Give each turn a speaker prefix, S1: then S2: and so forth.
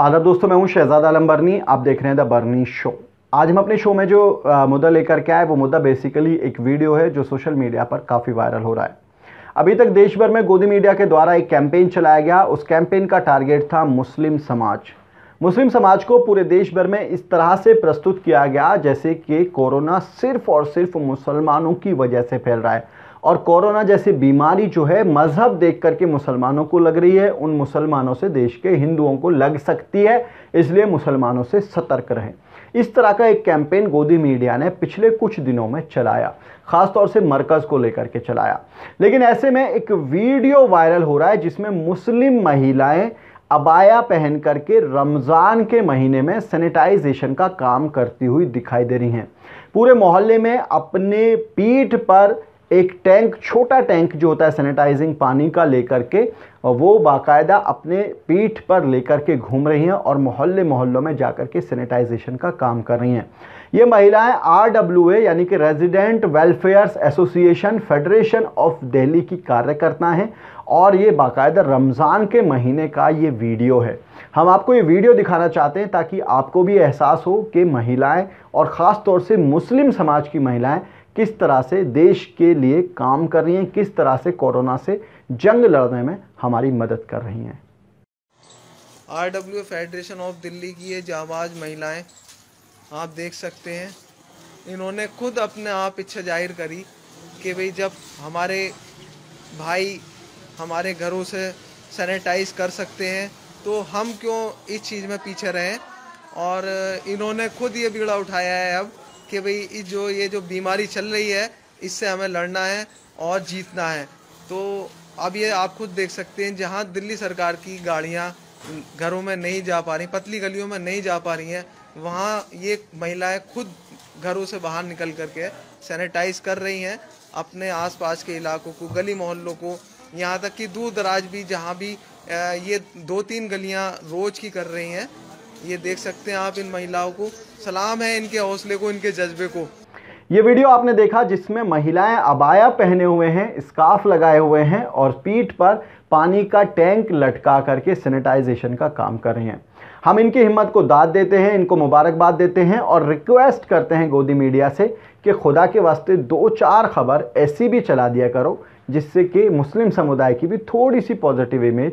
S1: आदाब दोस्तों मैं हूं शहजाद आलम बर्नी आप देख रहे हैं द बर्नी शो आज हम अपने शो में जो मुद्दा लेकर के आए वो मुद्दा बेसिकली एक वीडियो है जो सोशल मीडिया पर काफ़ी वायरल हो रहा है अभी तक देश भर में गोदी मीडिया के द्वारा एक कैंपेन चलाया गया उस कैंपेन का टारगेट था मुस्लिम समाज मुस्लिम समाज को पूरे देश भर में इस तरह से प्रस्तुत किया गया जैसे कि कोरोना सिर्फ और सिर्फ मुसलमानों की वजह से फैल रहा है और कोरोना जैसी बीमारी जो है मज़हब देख करके मुसलमानों को लग रही है उन मुसलमानों से देश के हिंदुओं को लग सकती है इसलिए मुसलमानों से सतर्क रहें इस तरह का एक कैंपेन गोदी मीडिया ने पिछले कुछ दिनों में चलाया खासतौर से मरकज़ को लेकर के चलाया लेकिन ऐसे में एक वीडियो वायरल हो रहा है जिसमें मुस्लिम महिलाएं अबाया पहन करके रमज़ान के महीने में सैनिटाइजेशन का काम करती हुई दिखाई दे रही हैं पूरे मोहल्ले में अपने पीठ पर एक टैंक छोटा टैंक जो होता है सैनिटाइजिंग पानी का लेकर के वो बाकायदा अपने पीठ पर लेकर के घूम रही हैं और मोहल्ले मोहल्लों में जाकर के सैनिटाइजेशन का काम कर रही हैं ये महिलाएं आर डब्ल्यू ए यानी कि resident welfares association federation of Delhi की कार्यकर्ता हैं और ये बाकायदा रमज़ान के महीने का ये वीडियो है हम आपको ये वीडियो दिखाना चाहते हैं ताकि आपको भी एहसास हो कि महिलाएं और ख़ास तौर से मुस्लिम समाज की महिलाएं किस तरह से देश के लिए काम कर रही हैं किस तरह से कोरोना से जंग लड़ने में हमारी मदद कर रही हैं
S2: R W federation of Delhi की ये जाबाज महिलाएं आप देख सकते हैं इन्होंने खुद अपने आप इच्छा जाहिर करी कि भाई जब हमारे भाई हमारे घरों से सैनिटाइज कर सकते हैं तो हम क्यों इस चीज़ में पीछे रहें और इन्होंने खुद ये बीड़ा उठाया है अब कि भाई जो ये जो बीमारी चल रही है इससे हमें लड़ना है और जीतना है तो अब ये आप खुद देख सकते हैं जहाँ दिल्ली सरकार की गाड़ियाँ घरों में नहीं जा पा रही पतली गलियों में नहीं जा पा रही हैं वहाँ ये महिलाएं खुद घरों से बाहर निकल करके सैनिटाइज कर रही हैं अपने आसपास के इलाकों को गली मोहल्लों को यहाँ तक कि दूर दराज भी जहाँ भी ये दो तीन गलियाँ रोज की कर रही हैं ये देख सकते हैं आप इन महिलाओं को सलाम है इनके हौसले को इनके जज्बे को
S1: ये वीडियो आपने देखा जिसमें महिलाएं अबाया पहने हुए हैं स्काफ लगाए हुए हैं और पीठ पर पानी का टैंक लटका करके सैनिटाइजेशन का काम कर रहे हैं हम इनकी हिम्मत को दाद देते हैं इनको मुबारकबाद देते हैं और रिक्वेस्ट करते हैं गोदी मीडिया से कि खुदा के वास्ते दो चार खबर ऐसी भी चला दिया करो जिससे कि मुस्लिम समुदाय की भी थोड़ी सी पॉजिटिव इमेज